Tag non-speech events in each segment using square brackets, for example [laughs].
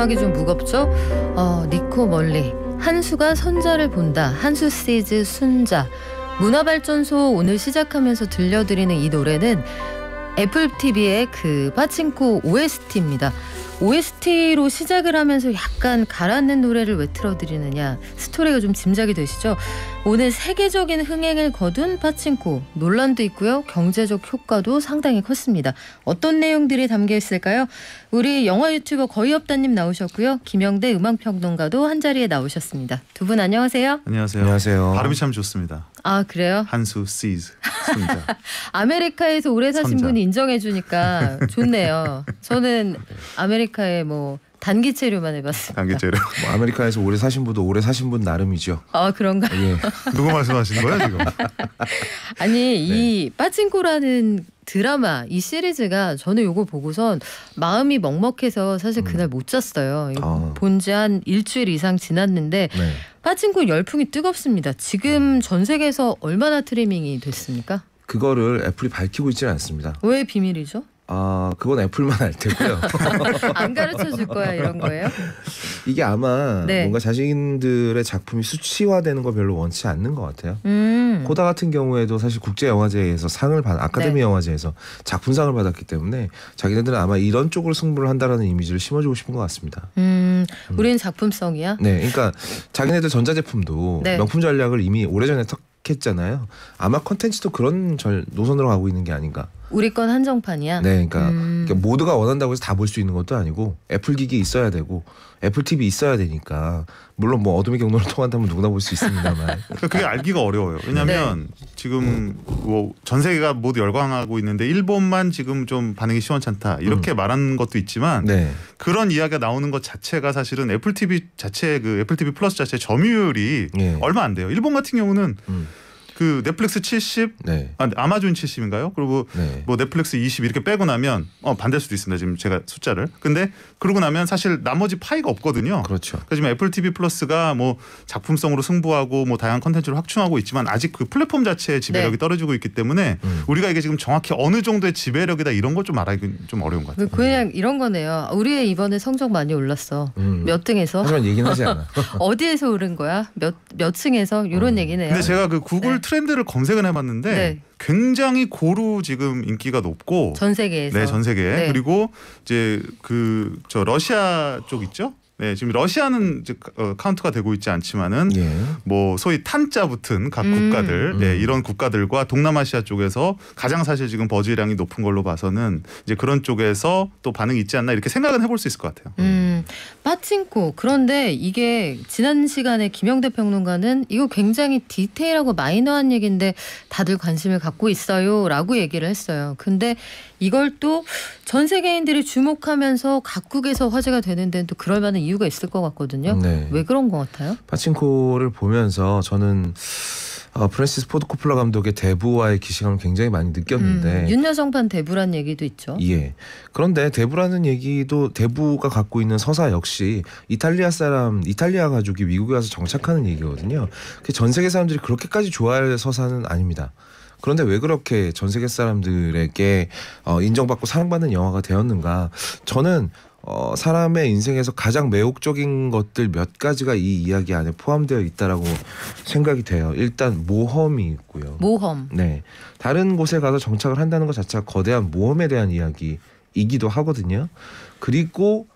음악이 좀 무겁죠? 어, 니코 멀리 한수가 선자를 본다. 한수 시즈 순자. 문화발전소 오늘 시작하면서 들려드리는 이 노래는 애플 TV의 그 파친코 OST입니다. OST로 시작을 하면서 약간 가라앉는 노래를 왜 틀어드리느냐 스토리가 좀 짐작이 되시죠? 오늘 세계적인 흥행을 거둔 파친코 논란도 있고요. 경제적 효과도 상당히 컸습니다. 어떤 내용들이 담겨 있을까요? 우리 영화 유튜버 거의 없다님 나오셨고요. 김영대 음악평론가도 한자리에 나오셨습니다. 두 분 안녕하세요. 안녕하세요. 안녕하세요. 발음이 참 좋습니다. 아 그래요? 한수 씨즈 [laughs] 아메리카에서 오래 사신 선자. 분이 인정해 주니까 좋네요. 저는 아메리 아메리카의 뭐 단기 체류만 해봤습니다. 단기 체류. 뭐 아메리카에서 오래 사신 분도 오래 사신 분 나름이죠. 아 그런가? 예. 누구 말씀하시는 거예요 지금? [laughs] 아니 네. 이 네. 빠진코라는 드라마 이 시리즈가 저는 요거 보고선 마음이 먹먹해서 사실 음. 그날 음. 못 잤어요. 아. 본지 한 일주일 이상 지났는데 네. 빠진코 열풍이 뜨겁습니다. 지금 네. 전 세계에서 얼마나 트리밍이 됐습니까? 그거를 애플이 밝히고 있지는 않습니다. 왜 비밀이죠? 아 그건 애플만 할 테고요. [laughs] 안 가르쳐 줄 거야 이런 거예요? 이게 아마 네. 뭔가 자신들의 작품이 수치화되는 걸 별로 원치 않는 것 같아요. 음. 코다 같은 경우에도 사실 국제 영화제에서 상을 받 아카데미 네. 영화제에서 작품상을 받았기 때문에 자기네들은 아마 이런 쪽으로 승부를 한다라는 이미지를 심어주고 싶은 것 같습니다. 음, 음. 우리는 작품성이야. 네, 그러니까 자기네들 전자제품도 네. 명품 전략을 이미 오래전에 했잖아요. 아마 컨텐츠도 그런 절, 노선으로 가고 있는 게 아닌가. 우리 건 한정판이야. 네, 그러니까, 음. 그러니까 모두가 원한다고 해서 다 볼 수 있는 것도 아니고 애플 기기 있어야 되고 애플 TV 있어야 되니까 물론 뭐 어둠의 경로를 [laughs] 통한다면 누구나 볼 수 있습니다만 [laughs] 그러니까 그게 알기가 어려워요. 왜냐하면 네. 지금 뭐 전 세계가 모두 열광하고 있는데 일본만 지금 좀 반응이 시원찮다 이렇게 음. 말하는 것도 있지만 네. 그런 이야기가 나오는 것 자체가 사실은 애플 TV 자체 그 애플 TV 플러스 자체 점유율이 네. 얼마 안 돼요. 일본 같은 경우는 음. 그 넷플릭스 70, 네. 아, 아마존 70인가요? 그리고 네. 뭐 넷플릭스 20 이렇게 빼고 나면 어 반대일 수도 있습니다. 지금 제가 숫자를. 근데 그러고 나면 사실 나머지 파이가 없거든요. 그렇죠. 하지만 그러니까 애플 TV 플러스가 뭐 작품성으로 승부하고 뭐 다양한 컨텐츠를 확충하고 있지만 아직 그 플랫폼 자체의 지배력이 네. 떨어지고 있기 때문에 음. 우리가 이게 지금 정확히 어느 정도의 지배력이다 이런 걸 좀 말하기 좀 어려운 것 같아요. 그 그냥 이런 거네요. 우리의 이번에 성적 많이 올랐어. 음. 몇 등에서? 하지 얘기는 하지 않아. [laughs] 어디에서 오른 거야? 몇 몇 층에서? 이런 음. 얘기네요. 근데 제가 그 구글 네. 트렌드를 검색을 해봤는데 네. 굉장히 고루 지금 인기가 높고 전 세계에서 네전 세계 네. 그리고 이제 그 저 러시아 쪽 있죠 네, 지금 러시아는 어, 카운트가 되고 있지 않지만은 예. 뭐 소위 탄자 붙은 각 음. 국가들, 네, 음. 이런 국가들과 동남아시아 쪽에서 가장 사실 지금 버즈량이 높은 걸로 봐서는 이제 그런 쪽에서 또 반응이 있지 않나 이렇게 생각은 해볼 수 있을 것 같아요. 음, 빠친코 그런데 이게 지난 시간에 김영대 평론가는 이거 굉장히 디테일하고 마이너한 얘기인데 다들 관심을 갖고 있어요라고 얘기를 했어요. 근데 이걸 또 전 세계인들이 주목하면서 각국에서 화제가 되는 데는 또 그럴 만한 이유가 있을 것 같거든요. 네. 왜 그런 것 같아요? 파친코를 보면서 저는 어, 프랜시스 포드 코플라 감독의 대부와의 기시감을 굉장히 많이 느꼈는데 음, 윤여정판 대부란 얘기도 있죠. 예. 그런데 대부라는 얘기도 대부가 갖고 있는 서사 역시 이탈리아 사람, 이탈리아 가족이 미국에 와서 정착하는 얘기거든요. 전 세계 사람들이 그렇게까지 좋아할 서사는 아닙니다. 그런데 왜 그렇게 전 세계 사람들에게 어, 인정받고 사랑받는 영화가 되었는가? 저는 어, 사람의 인생에서 가장 매혹적인 것들 몇 가지가 이 이야기 안에 포함되어 있다라고 생각이 돼요. 일단 모험이 있고요. 모험. 네. 다른 곳에 가서 정착을 한다는 것 자체가 거대한 모험에 대한 이야기이기도 하거든요. 그리고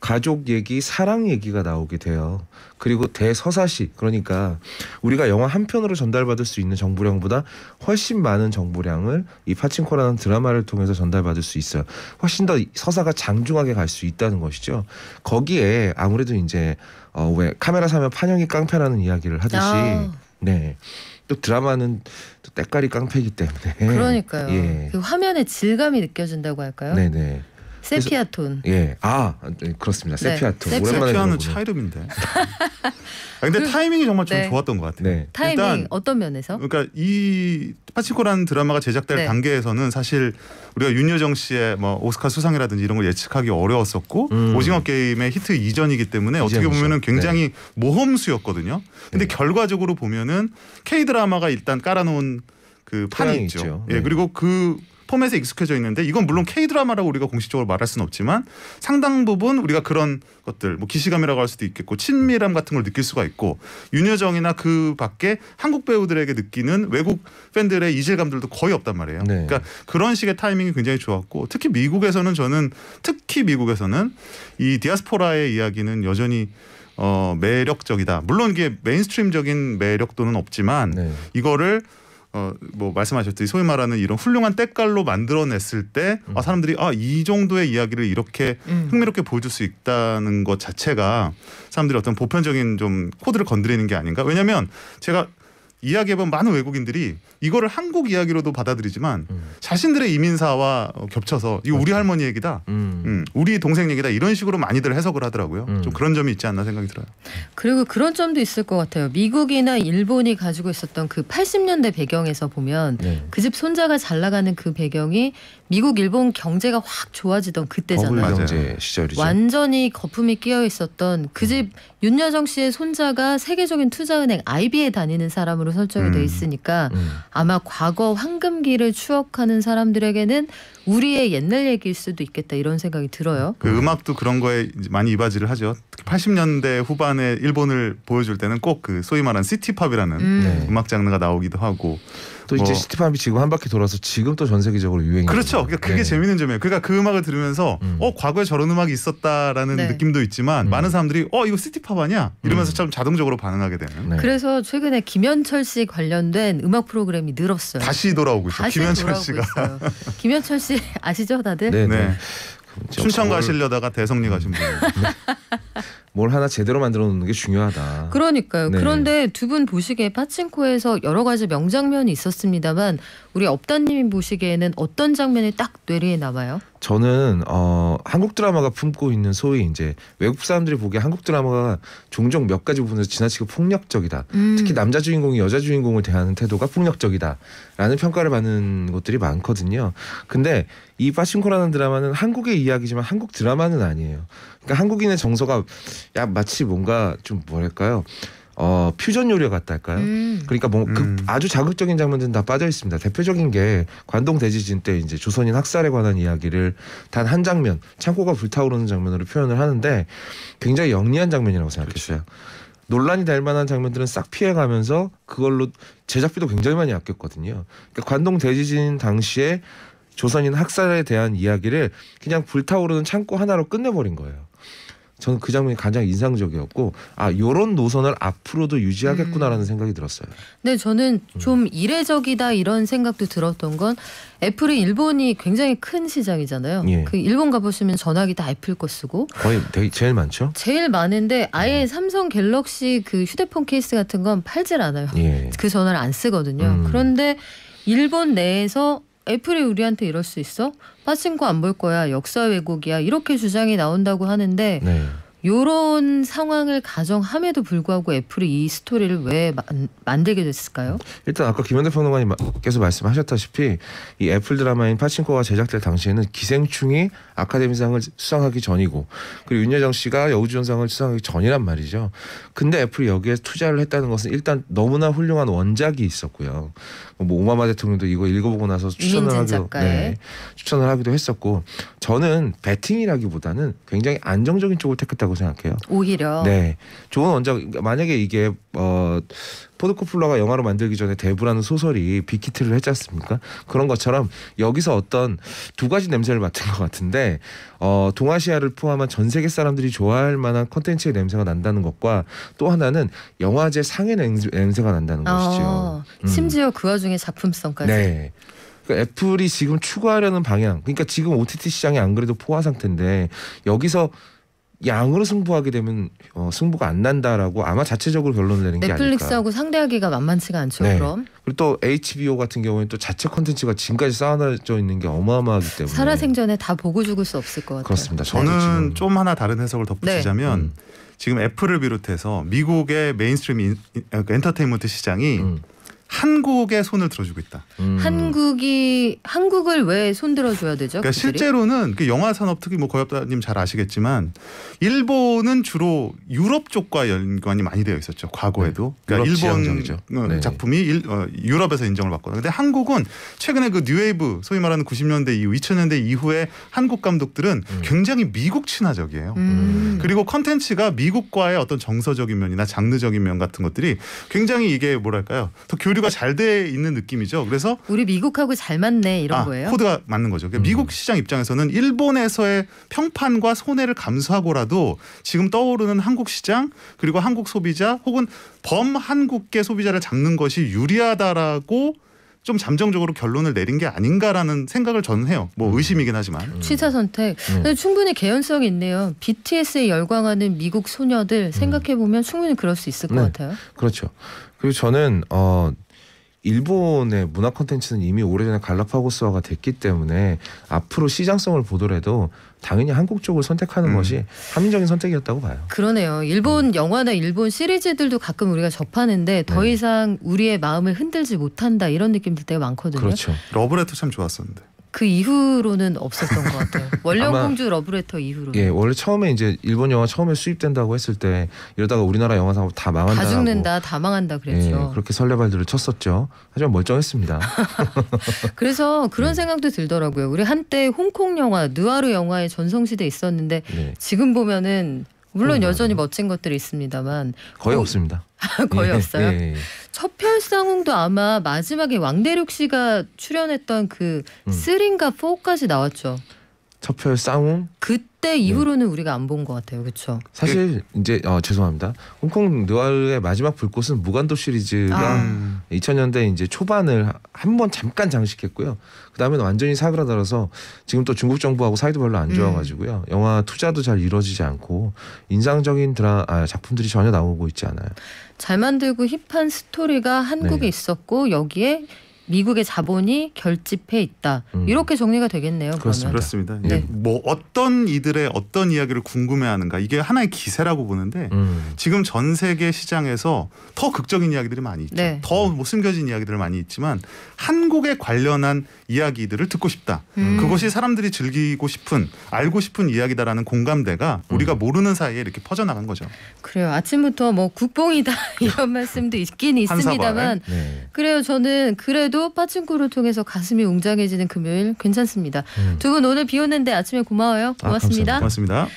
가족 얘기, 사랑 얘기가 나오게 돼요. 그리고 대서사시 그러니까 우리가 영화 한 편으로 전달받을 수 있는 정보량보다 훨씬 많은 정보량을 이 파친코라는 드라마를 통해서 전달받을 수 있어요. 훨씬 더 서사가 장중하게 갈 수 있다는 것이죠. 거기에 아무래도 이제 어 왜 카메라 사면 판형이 깡패라는 이야기를 하듯이 아. 네. 또 드라마는 또 때깔이 깡패이기 때문에 그러니까요. [laughs] 예. 그 화면의 질감이 느껴진다고 할까요? 네네. 세피아톤. 예. 아 네, 그렇습니다. 네. 세피아톤. 네. 오랜만에 세피아는 차 이름인데. [laughs] 아, 근데 그, 타이밍이 정말 좀 네. 좋았던 것 같아요. 네. 타이밍 일단, 어떤 면에서? 그러니까 이 파치코라는 드라마가 제작될 네. 단계에서는 사실 우리가 윤여정 씨의 뭐 오스카 수상이라든지 이런 걸 예측하기 어려웠었고 음. 오징어 게임의 히트 이전이기 때문에 어떻게 보면은 굉장히 모험수였거든요. 근데 결과적으로 보면은 K 드라마가 일단 깔아놓은 그 판이 있죠. 있죠. 예 그리고 그 포맷에 익숙해져 있는데 이건 물론 K드라마라고 우리가 공식적으로 말할 수는 없지만 상당 부분 우리가 그런 것들 뭐 기시감이라고 할 수도 있겠고 친밀함 같은 걸 느낄 수가 있고 윤여정이나 그 밖에 한국 배우들에게 느끼는 외국 팬들의 이질감들도 거의 없단 말이에요. 네. 그러니까 그런 식의 타이밍이 굉장히 좋았고 특히 미국에서는 저는 특히 미국에서는 이 디아스포라의 이야기는 여전히 어, 매력적이다. 물론 이게 메인스트림적인 매력도는 없지만 네. 이거를 어, 뭐 말씀하셨듯이 소위 말하는 이런 훌륭한 때깔로 만들어냈을 때 음. 아, 사람들이 아, 이 정도의 이야기를 이렇게 음. 흥미롭게 보여줄 수 있다는 것 자체가 사람들이 어떤 보편적인 좀 코드를 건드리는 게 아닌가? 왜냐하면 제가 이야기해본 많은 외국인들이 이거를 한국 이야기로도 받아들이지만 음. 자신들의 이민사와 어, 겹쳐서 이거 우리 할머니 얘기다, 음. 음. 우리 동생 얘기다 이런 식으로 많이들 해석을 하더라고요. 음. 좀 그런 점이 있지 않나 생각이 들어요. 그리고 그런 점도 있을 것 같아요. 미국이나 일본이 가지고 있었던 그 80년대 배경에서 보면 네. 그집 손자가 잘 나가는 그 배경이 미국 일본 경제가 확 좋아지던 그때잖아요. 경제 시절이죠. 완전히 거품이 끼어 있었던 그집 음. 윤여정 씨의 손자가 세계적인 투자은행 IB에 다니는 사람으로. 내용으로 설정이 음. 돼 있으니까 음. 아마 과거 황금기를 추억하는 사람들에게는 우리의 옛날 얘기일 수도 있겠다 이런 생각이 들어요. 그 음악도 그런 거에 많이 이바지를 하죠. 80년대 후반에 일본을 보여줄 때는 꼭 그 소위 말하 시티팝이라는 음. 음악 장르가 나오기도 하고 또 이제 뭐. 시티팝이 지금 한 바퀴 돌아서 지금 또 전 세계적으로 유행이 그렇죠. 그러니까 그게 네. 재밌는 점이에요. 그러니까 그 음악을 들으면서 음. 어 과거에 저런 음악이 있었다라는 네. 느낌도 있지만 음. 많은 사람들이 어 이거 시티팝 아니야 이러면서 음. 참 자동적으로 반응하게 되는. 네. 그래서 최근에 김현철 씨 관련된 음악 프로그램이 늘었어요. 다시 돌아오고 있어. 다 김현철 씨가. 있어요. 김현철 씨 아시죠 다들? 네. 네. 네. 춘천 가시려다가 대성리 가신 분. [laughs] 뭘 하나 제대로 만들어 놓는 게 중요하다. 그러니까요. 네. 그런데 두 분 보시기에 파친코에서 여러 가지 명장면이 있었습니다만 우리 업다님 보시기에는 어떤 장면이 딱 뇌리에 남아요? 저는 어 한국 드라마가 품고 있는 소위 이제 외국 사람들이 보기에 한국 드라마가 종종 몇 가지 부분에서 지나치게 폭력적이다. 음. 특히 남자 주인공이 여자 주인공을 대하는 태도가 폭력적이다라는 평가를 받는 것들이 많거든요. 근데 이 빠싱코라는 드라마는 한국의 이야기지만 한국 드라마는 아니에요. 그러니까 한국인의 정서가 야 마치 뭔가 좀 뭐랄까요? 어, 퓨전 요리 같다 할까요? 음. 그러니까 뭐그 음. 아주 자극적인 장면들은 다 빠져 있습니다. 대표적인 게 관동 대지진 때 이제 조선인 학살에 관한 이야기를 단 한 장면, 창고가 불타오르는 장면으로 표현을 하는데 굉장히 영리한 장면이라고 생각했어요. 그치. 그렇죠. 논란이 될 만한 장면들은 싹 피해가면서 그걸로 제작비도 굉장히 많이 아꼈거든요. 그러니까 관동 대지진 당시에 조선인 학살에 대한 이야기를 그냥 불타오르는 창고 하나로 끝내버린 거예요. 저는 그 장면이 가장 인상적이었고 아 요런 노선을 앞으로도 유지하겠구나라는 음. 생각이 들었어요. 네, 저는 음. 좀 음. 이례적이다 이런 생각도 들었던 건 애플이 일본이 굉장히 큰 시장이잖아요. 예. 그 일본 가보시면 전화기 다 애플 거 쓰고 거의 되게 제일 많죠. 제일 많은데 아예 음. 삼성 갤럭시 그 휴대폰 케이스 같은 건 팔질 않아요. 예. 그 전화를 안 쓰거든요. 음. 그런데 일본 내에서 애플이 우리한테 이럴 수 있어? 빠친 거안 볼 거야. 역사 왜곡이야. 이렇게 주장이 나온다고 하는데 네. 요런 상황을 가정함에도 불구하고 애플이 이 스토리를 왜 만, 만들게 됐을까요? 일단 아까 김현대 평론가님께서 말씀하셨다시피 이 애플 드라마인 파친코가 제작될 당시에는 기생충이 아카데미상을 수상하기 전이고 그리고 윤여정 씨가 여우주연상을 수상하기 전이란 말이죠. 근데 애플이 여기에 투자를 했다는 것은 일단 너무나 훌륭한 원작이 있었고요. 뭐 오마마 대통령도 이거 읽어보고 나서 추천을 하기도 네, 추천을 하기도 했었고 저는 베팅이라기보다는 굉장히 안정적인 쪽을 택했다고 있다고 생각해요. 오히려 네 좋은 원작 그러니까 만약에 이게 어 포드 코플러가 영화로 만들기 전에 대부라는 소설이 빅히트를 했지 않습니까? 그런 것처럼 여기서 어떤 두 가지 냄새를 맡은 것 같은데 어, 동아시아를 포함한 전 세계 사람들이 좋아할 만한 컨텐츠의 냄새가 난다는 것과 또 하나는 영화제 상의 냄새가 난다는 아, 것이죠. 음. 심지어 음. 그 와중에 작품성까지. 네. 그러니까 애플이 지금 추구하려는 방향, 그러니까 지금 OTT 시장이 안 그래도 포화 상태인데 여기서 양으로 승부하게 되면 어, 승부가 안 난다라고 아마 자체적으로 결론을 내는 게 아닐까. 넷플릭스하고 상대하기가 만만치가 않죠. 네. 그럼. 그리고 또 HBO 같은 경우에또 자체 컨텐츠가 지금까지 쌓아져 있는 게 어마어마하기 때문에 살아생전에 다 보고 죽을 수 없을 것 같아요. 그렇습니다. 저는 좀 하나 다른 해석을 덧붙이자면 네. 음. 지금 애플을 비롯해서 미국의 메인스트림 인, 그 엔터테인먼트 시장이 음. 한국에 손을 들어주고 있다. 음. 한국이 한국을 왜 손들어줘야 되죠? 그러니까 실제로는 그 영화 산업 특히 뭐 거엽다님 잘 아시겠지만 일본은 주로 유럽 쪽과 연관이 많이 되어 있었죠. 과거에도 네. 그러니까 일본 어, 네. 작품이 일, 어, 유럽에서 인정을 받거나 근데 한국은 최근에 그 뉴웨이브 소위 말하는 90년대 이후 2000년대 이후에 한국 감독들은 음. 굉장히 미국 친화적이에요. 음. 음. 그리고 컨텐츠가 미국과의 어떤 정서적인 면이나 장르적인 면 같은 것들이 굉장히 이게 뭐랄까요? 더 교류 교류가 잘 돼 있는 느낌이죠. 그래서 우리 미국하고 잘 맞네 이런 아, 거예요. 코드가 맞는 거죠. 그러니까 음. 미국 시장 입장에서는 일본에서의 평판과 손해를 감수하고라도 지금 떠오르는 한국 시장 그리고 한국 소비자 혹은 범 한국계 소비자를 잡는 것이 유리하다라고 좀 잠정적으로 결론을 내린 게 아닌가라는 생각을 저는 해요. 뭐 음. 의심이긴 하지만. 취사 선택. 음. 음. 충분히 개연성이 있네요. BTS에 열광하는 미국 소녀들 생각해 보면 음. 충분히 그럴 수 있을 네. 것 같아요. 그렇죠. 그리고 저는 어 일본의 문화 콘텐츠는 이미 오래전에 갈라파고스화가 됐기 때문에 앞으로 시장성을 보더라도 당연히 한국 쪽을 선택하는 음. 것이 합리적인 선택이었다고 봐요. 그러네요. 일본 음. 영화나 일본 시리즈들도 가끔 우리가 접하는데 더 네. 이상 우리의 마음을 흔들지 못한다 이런 느낌 들 때가 많거든요. 그렇죠. 러브레터 참 좋았었는데. 그 이후로는 없었던 것 같아요. [laughs] 원령공주 러브레터 이후로. 예, 원래 처음에 이제 일본 영화 처음에 수입된다고 했을 때 이러다가 우리나라 영화 산다 망한다. 다 죽는다, 다 망한다 그랬죠. 예, 그렇게 설레발들을 쳤었죠. 하지만 멀쩡했습니다. [laughs] [laughs] 그래서 그런 네. 생각도 들더라고요. 우리 한때 홍콩 영화, 누아르 영화의 전성시대 있었는데 네. 지금 보면은 물론 여전히 멋진 것들이 있습니다만 거의 어, 없습니다. 거의 예, 없어요. 예, 예. 서편쌍웅도 아마 마지막에 왕대륙 씨가 출연했던 그 음. 3인가 4까지 나왔죠. 서편쌍웅? 그 그때 네. 이후로는 우리가 안 본 것 같아요. 그렇죠? 사실 그 이제 어, 죄송합니다. 홍콩 느와르의 마지막 불꽃은 무간도 시리즈가 아. 2000년대 이제 초반을 한 번 잠깐 장식했고요. 그다음에는 완전히 사그라들어서 지금 또 중국 정부하고 사이도 별로 안 좋아가지고요. 음. 영화 투자도 잘 이루어지지 않고 인상적인 드라 아, 작품들이 전혀 나오고 있지 않아요. 잘 만들고 힙한 스토리가 한국에 네. 있었고 여기에 미국의 자본이 결집해 있다. 음. 이렇게 정리가 되겠네요. 그렇습니다. 그렇습니다. 네. 뭐 어떤 이들의 어떤 이야기를 궁금해하는가 이게 하나의 기세라고 보는데 음. 지금 전 세계 시장에서 더 극적인 이야기들이 많이 있죠. 네. 더뭐 숨겨진 이야기들 많이 있지만 한국에 관련한 이야기들을 듣고 싶다. 음. 음. 그것이 사람들이 즐기고 싶은 알고 싶은 이야기다라는 공감대가 음. 우리가 모르는 사이에 이렇게 퍼져나간 거죠. 그래요. 아침부터 뭐 국뽕이다 [laughs] 이런 말씀도 있긴 있습니다만 네. 그래요. 저는 그래도 오늘도 빠친코를 통해서 가슴이 웅장해지는 금요일 괜찮습니다. 음. 두분 오늘 비 오는데 아침에 고마워요. 아, 고맙습니다. 아, 고맙습니다.